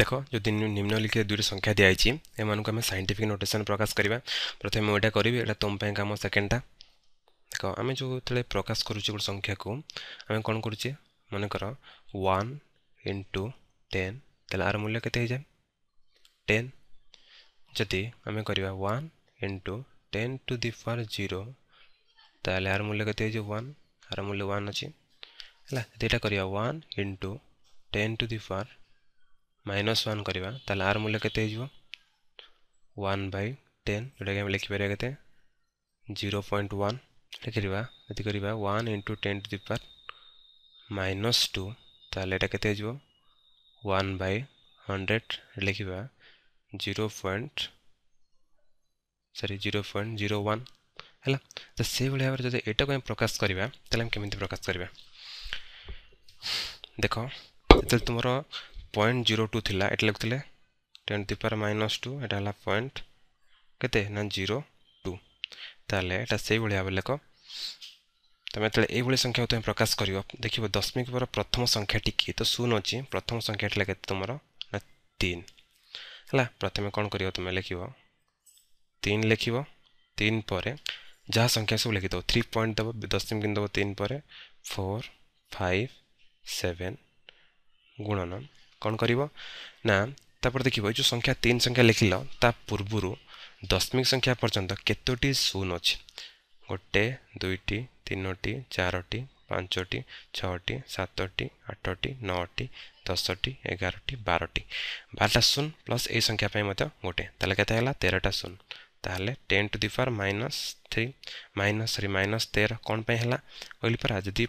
দেখ যদি নিম্নলিখিত দুইটি সংখ্যা দিয়েছি এমানকু আমি সাইন্টিফিক নোটেসন প্রকাশ করা প্রথমে মু এটা করবি এটা তোম পাই কাম সেকেন্ডটা দেখ আমি যেতবে প্রকাশ করুছি গোটে সংখ্যাকে আমি কোণ করুছে মনে কর ওয়ান ইন্টু টেন তাহলে আর মূল্য কেতে হয়ে যায় টেন যদি আমি করা one into ten to the power zero তাহলে আর মূল্য কেতে হয়ে যায় ওয়ান আর মূল্য ওয়ান অছি হ্যাঁ এটা করা one into ten to the power minus one करवा तेल आर मूल्य के वन बै टेन जोटा कि लिखिपर के जीरो पॉइंट वन लिखा यदि करवा one into ten to the power minus two तेटा के वन बै हंड्रेड लिखा जीरो पॉइंट सरी जीरो पॉइंट जीरो वन है तो से भाई भाव जब एटा को प्रकाश करवा तो कमी प्रकाश करवा देख तुम पॉइंट जीरो टू थी ये लिखुले टेन थी पार माइनस टू यहाँ है पॉइंट के जीरो टू ताल यहाँ से भाव लेख तुम जो ये संख्या तुम प्रकाश कर देख दशमिक पर प्रथम संख्याटी टी तो शून अच्छी प्रथम संख्या के तुम ना तीन है प्रथम कौन कर तुम लिख तीन लिख तीन पर जहाँ संख्या सब लिखिद थ्री पॉइंट दब दशमिक दब तीन पर फोर फाइव सेवेन गुणन कन्योपर देख जो संख्या तीन संख्या लेखिल ता पूर्व दशमिक संख्या पर्यटन केतोटी शून अच्छे गोटे दुईटी तिनटी सतटी आठटी नौटी दस टी एगार बारटी बारटा शून प्लस ए संख्यापे गोटे तेह्रटा शून ten to the minus three minus three minus तेह्र कनपेला कहिले परा जि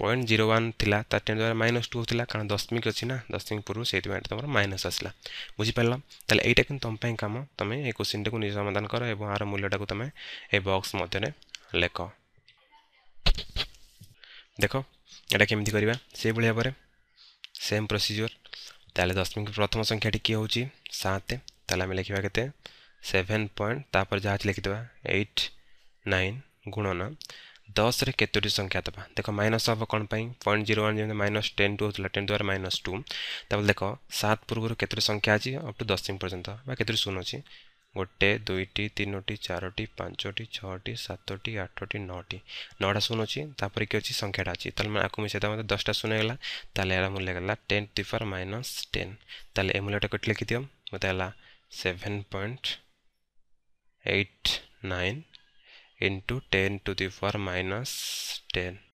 পয়েন্ট জিরো ওয়ান লা তার টেন দ্বারা মাইনস টু হচ্ছিল কারণ দশমিক অছি না দশমিক পূর্ব সেইপাই তোমার মাইনস আসলা বুঝিপার তাহলে এইটা কিন্তু তোমার কাম তুমি এই কোশ্চিনটা নিজ সমাধান কর এবং আর মূল্যটা তুমি এই বক্স মধ্যে লেখ দেখ এটা কেমি করা সেইভাবে ভাবে সেম প্রোসিজর তাহলে দশমিক প্রথম সংখ্যাটি কি হচ্ছে সাত তাহলে আমি লিখবা কেতে সেভেন পয়েন্ট তারপরে যা লিখিদেবা এইট নাইন গুণন दस रे केतोटी संख्या दबा देखो माइनस अफ कोन पई 0.01 जे माइनस 10 टू होला 10 द्वारा माइनस 2 तब देखो सात पूर्व रे संख्या आछि अप टू 10 सिम पर्यंत बा केतोटी शून्य आछि गोटे दुईटी तीनोटी चारोटी पाचोटी छओटी सातोटी आठोटी नौटी नौटा शून्य आछि तापर के आछि संख्या आछि तल मा आकु मिसे त मते 10 टा शून्य हेला मूल्य गला 10 टू माइनस 10 ताले ए मूल्यटा कट लिखि दियो मते हला 7.89 into 10 to the power minus 10